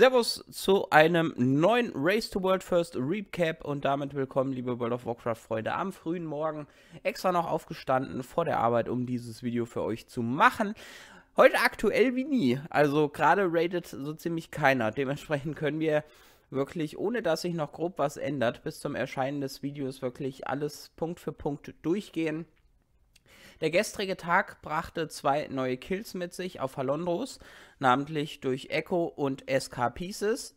Servus zu einem neuen Race to World First Recap und damit willkommen, liebe World of Warcraft Freunde, am frühen Morgen. Extra noch aufgestanden vor der Arbeit, um dieses Video für euch zu machen. Heute aktuell wie nie, also gerade rated so ziemlich keiner. Dementsprechend können wir wirklich, ohne dass sich noch grob was ändert, bis zum Erscheinen des Videos wirklich alles Punkt für Punkt durchgehen. Der gestrige Tag brachte zwei neue Kills mit sich auf Halondros, namentlich durch Echo und SK Pieces.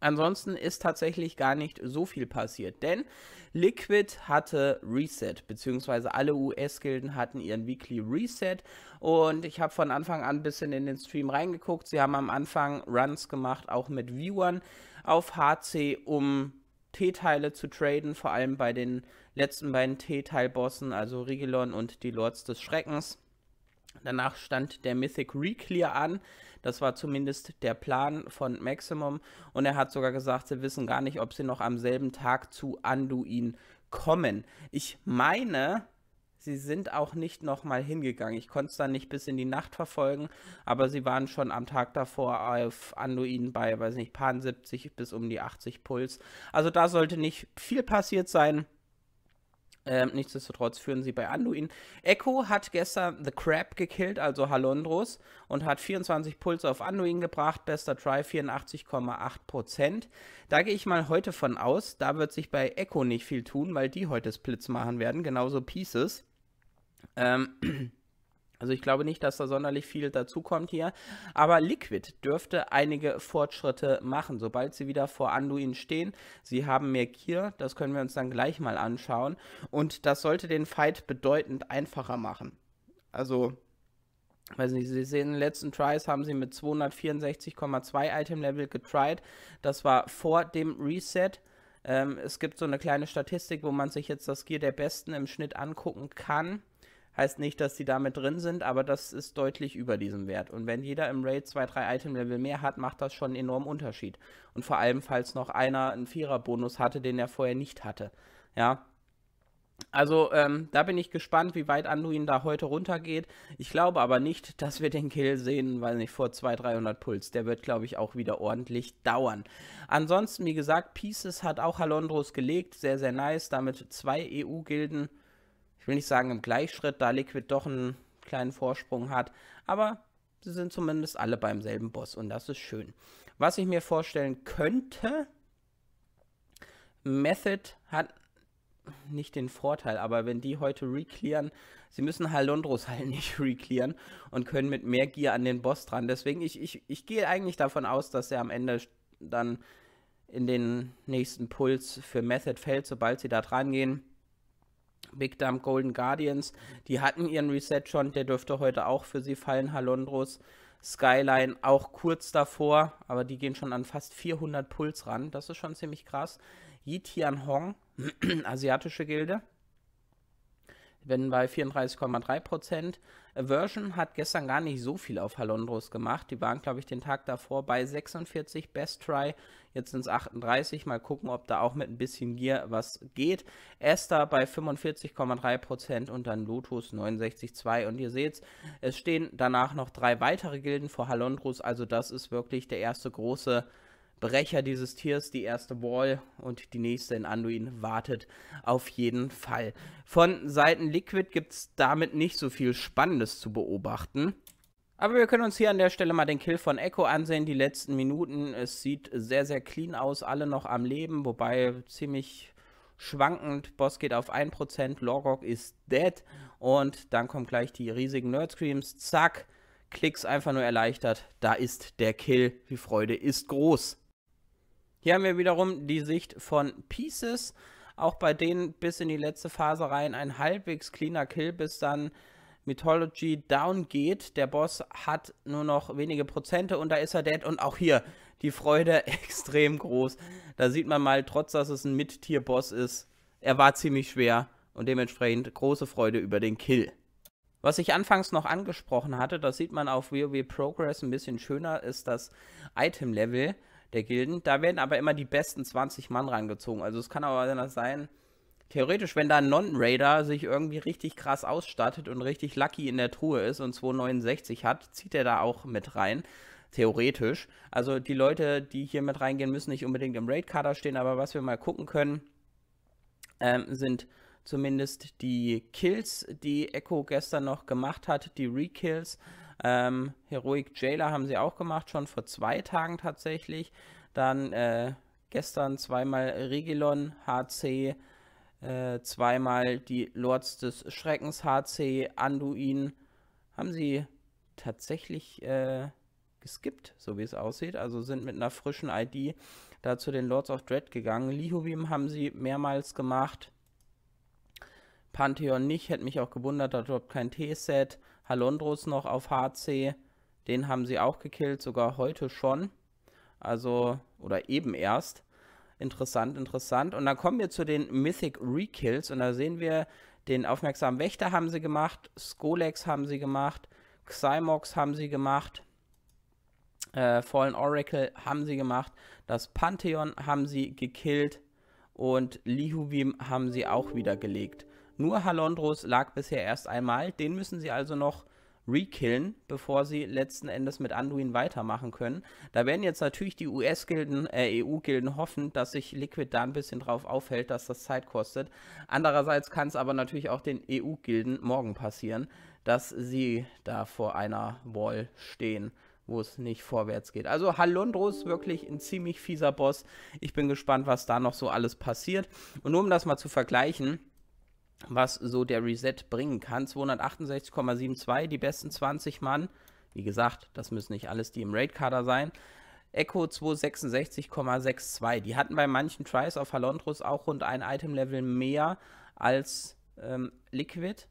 Ansonsten ist tatsächlich gar nicht so viel passiert, denn Liquid hatte Reset, beziehungsweise alle US-Gilden hatten ihren Weekly Reset und ich habe von Anfang an ein bisschen in den Stream reingeguckt. Sie haben am Anfang Runs gemacht, auch mit Viewern auf HC, um T-Teile zu traden, vor allem bei den letzten beiden T-Teil-Bossen, also Rigilon und die Lords des Schreckens. Danach stand der Mythic Reclear an. Das war zumindest der Plan von Maximum. Und er hat sogar gesagt, sie wissen gar nicht, ob sie noch am selben Tag zu Anduin kommen. Ich meine, sie sind auch nicht nochmal hingegangen. Ich konnte es dann nicht bis in die Nacht verfolgen, aber sie waren schon am Tag davor auf Anduin bei, weiß nicht, paar 70 bis um die 80 Puls. Also da sollte nicht viel passiert sein. Ähm, nichtsdestotrotz führen sie bei Anduin. Echo hat gestern The Crab gekillt, also Halondros, und hat 24 Puls auf Anduin gebracht. Bester Try 84,8%. Da gehe ich mal heute von aus, da wird sich bei Echo nicht viel tun, weil die heute Splits machen werden, genauso Pieces. Ähm, also ich glaube nicht, dass da sonderlich viel dazukommt hier. Aber Liquid dürfte einige Fortschritte machen, sobald sie wieder vor Anduin stehen. Sie haben mehr Gear, das können wir uns dann gleich mal anschauen. Und das sollte den Fight bedeutend einfacher machen. Also, weiß nicht, Sie sehen, in den letzten Tries haben sie mit 264,2 Item-Level getried. Das war vor dem Reset. Ähm, es gibt so eine kleine Statistik, wo man sich jetzt das Gear der Besten im Schnitt angucken kann. Heißt nicht, dass die damit drin sind, aber das ist deutlich über diesem Wert. Und wenn jeder im Raid zwei, drei Item-Level mehr hat, macht das schon einen enormen Unterschied. Und vor allem, falls noch einer einen Vierer-Bonus hatte, den er vorher nicht hatte. Ja. Also, ähm, da bin ich gespannt, wie weit Anduin da heute runtergeht. Ich glaube aber nicht, dass wir den Kill sehen, weil nicht vor 200, 300 Puls. Der wird, glaube ich, auch wieder ordentlich dauern. Ansonsten, wie gesagt, Pieces hat auch Halondros gelegt. Sehr, sehr nice. Damit zwei EU-Gilden will nicht sagen im Gleichschritt, da Liquid doch einen kleinen Vorsprung hat, aber sie sind zumindest alle beim selben Boss und das ist schön. Was ich mir vorstellen könnte, Method hat nicht den Vorteil, aber wenn die heute reclearen, sie müssen Halondros halt nicht reclearen und können mit mehr Gier an den Boss dran. Deswegen, ich, ich, ich gehe eigentlich davon aus, dass er am Ende dann in den nächsten Puls für Method fällt, sobald sie da dran gehen. Big Dumb Golden Guardians, die hatten ihren Reset schon, der dürfte heute auch für sie fallen, Halondros. Skyline auch kurz davor, aber die gehen schon an fast 400 Puls ran. Das ist schon ziemlich krass. Yi Tian Hong, asiatische Gilde, wenn bei 34,3 Prozent. Aversion hat gestern gar nicht so viel auf Halondros gemacht. Die waren, glaube ich, den Tag davor bei 46 Best Try. Jetzt sind es 38. Mal gucken, ob da auch mit ein bisschen Gier was geht. Esther bei 45,3 Prozent und dann Lotus 69,2. Und ihr seht es stehen danach noch drei weitere Gilden vor Halondros. Also das ist wirklich der erste große Brecher dieses Tiers, die erste Wall und die nächste in Anduin wartet auf jeden Fall. Von Seiten Liquid gibt es damit nicht so viel Spannendes zu beobachten. Aber wir können uns hier an der Stelle mal den Kill von Echo ansehen, die letzten Minuten. Es sieht sehr, sehr clean aus, alle noch am Leben, wobei ziemlich schwankend. Boss geht auf 1%, Lorgok ist dead und dann kommen gleich die riesigen Nerdscreams. Zack, Klicks einfach nur erleichtert. Da ist der Kill. Die Freude ist groß. Hier haben wir wiederum die Sicht von Pieces. Auch bei denen bis in die letzte Phase rein ein halbwegs cleaner Kill, bis dann Mythology down geht. Der Boss hat nur noch wenige Prozente und da ist er dead. Und auch hier die Freude extrem groß. Da sieht man mal, trotz dass es ein mid tier boss ist, er war ziemlich schwer und dementsprechend große Freude über den Kill. Was ich anfangs noch angesprochen hatte, das sieht man auf WoW Progress ein bisschen schöner, ist das Item-Level der Gilden. Da werden aber immer die besten 20 Mann rangezogen. Also es kann aber sein, theoretisch, wenn da ein Non-Raider sich irgendwie richtig krass ausstattet und richtig lucky in der Truhe ist und 269 hat, zieht er da auch mit rein. Theoretisch. Also die Leute, die hier mit reingehen, müssen nicht unbedingt im Raid-Kader stehen, aber was wir mal gucken können, ähm, sind zumindest die Kills, die Echo gestern noch gemacht hat, die re kills ähm, Heroic Jailer haben sie auch gemacht, schon vor zwei Tagen tatsächlich. Dann äh, gestern zweimal Regilon HC, äh, zweimal die Lords des Schreckens HC, Anduin. Haben sie tatsächlich äh, geskippt, so wie es aussieht. Also sind mit einer frischen ID da zu den Lords of Dread gegangen. Lihuvim haben sie mehrmals gemacht. Pantheon nicht, hätte mich auch gewundert, da droppt kein T-Set. Halondros noch auf HC. Den haben sie auch gekillt, sogar heute schon. Also, oder eben erst. Interessant, interessant. Und dann kommen wir zu den Mythic Rekills und da sehen wir, den aufmerksamen Wächter haben sie gemacht, Skolex haben sie gemacht, Xymox haben sie gemacht, äh, Fallen Oracle haben sie gemacht, das Pantheon haben sie gekillt und Lihuvim haben sie auch wieder gelegt. Nur Halondros lag bisher erst einmal. Den müssen sie also noch rekillen, bevor sie letzten Endes mit Anduin weitermachen können. Da werden jetzt natürlich die US-Gilden, äh, EU-Gilden hoffen, dass sich Liquid da ein bisschen drauf aufhält, dass das Zeit kostet. Andererseits kann es aber natürlich auch den EU-Gilden morgen passieren, dass sie da vor einer Wall stehen wo es nicht vorwärts geht. Also Halondro wirklich ein ziemlich fieser Boss. Ich bin gespannt, was da noch so alles passiert. Und nur um das mal zu vergleichen, was so der Reset bringen kann. 268,72 die besten 20 Mann. Wie gesagt, das müssen nicht alles die im Raid-Kader sein. Echo 266,62. Die hatten bei manchen Tries auf Halondros auch rund ein Item-Level mehr als ähm, Liquid.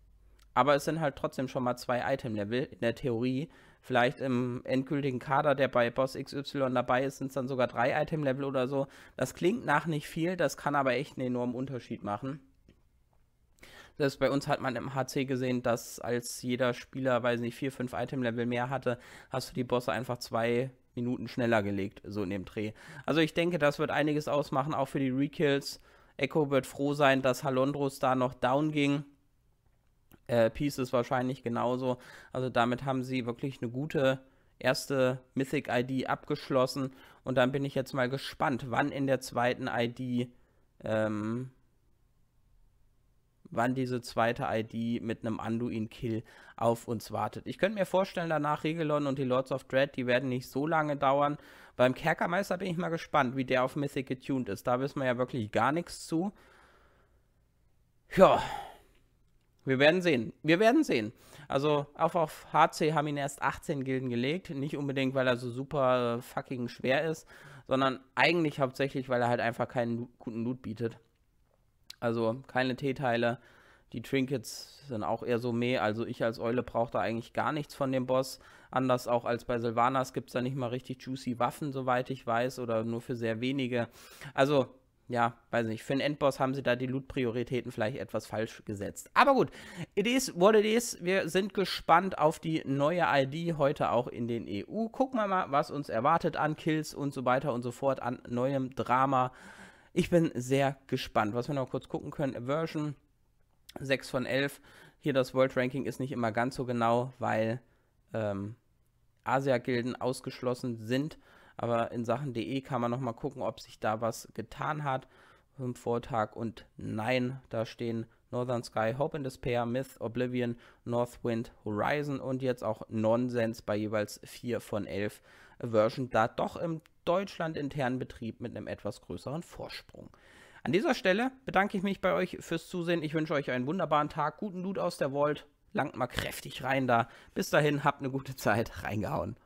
Aber es sind halt trotzdem schon mal zwei Item-Level in der Theorie. Vielleicht im endgültigen Kader, der bei Boss XY dabei ist, sind es dann sogar drei Item-Level oder so. Das klingt nach nicht viel, das kann aber echt einen enormen Unterschied machen. Das bei uns hat man im HC gesehen, dass als jeder Spieler, weiß nicht, vier, fünf Item-Level mehr hatte, hast du die Bosse einfach zwei Minuten schneller gelegt, so in dem Dreh. Also ich denke, das wird einiges ausmachen, auch für die Rekills. Echo wird froh sein, dass Halondros da noch down ging. Äh, Pieces wahrscheinlich genauso. Also damit haben sie wirklich eine gute erste Mythic ID abgeschlossen. Und dann bin ich jetzt mal gespannt, wann in der zweiten ID ähm, wann diese zweite ID mit einem Anduin-Kill auf uns wartet. Ich könnte mir vorstellen, danach Regelon und die Lords of Dread, die werden nicht so lange dauern. Beim Kerkermeister bin ich mal gespannt, wie der auf Mythic getuned ist. Da wissen wir ja wirklich gar nichts zu. Ja, wir werden sehen. Wir werden sehen. Also auch auf HC haben ihn erst 18 Gilden gelegt. Nicht unbedingt, weil er so super äh, fucking schwer ist, sondern eigentlich hauptsächlich, weil er halt einfach keinen guten Loot bietet. Also keine T-Teile. Die Trinkets sind auch eher so meh. Also ich als Eule brauche da eigentlich gar nichts von dem Boss. Anders auch als bei Sylvanas gibt es da nicht mal richtig juicy Waffen, soweit ich weiß, oder nur für sehr wenige. Also ja, weiß nicht, für den Endboss haben sie da die Loot-Prioritäten vielleicht etwas falsch gesetzt. Aber gut, it is what it is. Wir sind gespannt auf die neue ID heute auch in den EU. Gucken wir mal, was uns erwartet an Kills und so weiter und so fort, an neuem Drama. Ich bin sehr gespannt. Was wir noch kurz gucken können, Aversion 6 von 11. Hier das World Ranking ist nicht immer ganz so genau, weil ähm, Asia-Gilden ausgeschlossen sind. Aber in Sachen DE kann man nochmal gucken, ob sich da was getan hat im Vortag. Und nein, da stehen Northern Sky, Hope and Despair, Myth, Oblivion, Northwind, Horizon und jetzt auch Nonsense bei jeweils 4 von 11 Version, da doch im deutschlandinternen Betrieb mit einem etwas größeren Vorsprung. An dieser Stelle bedanke ich mich bei euch fürs Zusehen. Ich wünsche euch einen wunderbaren Tag, guten Loot aus der Vault. Langt mal kräftig rein da. Bis dahin, habt eine gute Zeit. Reingehauen.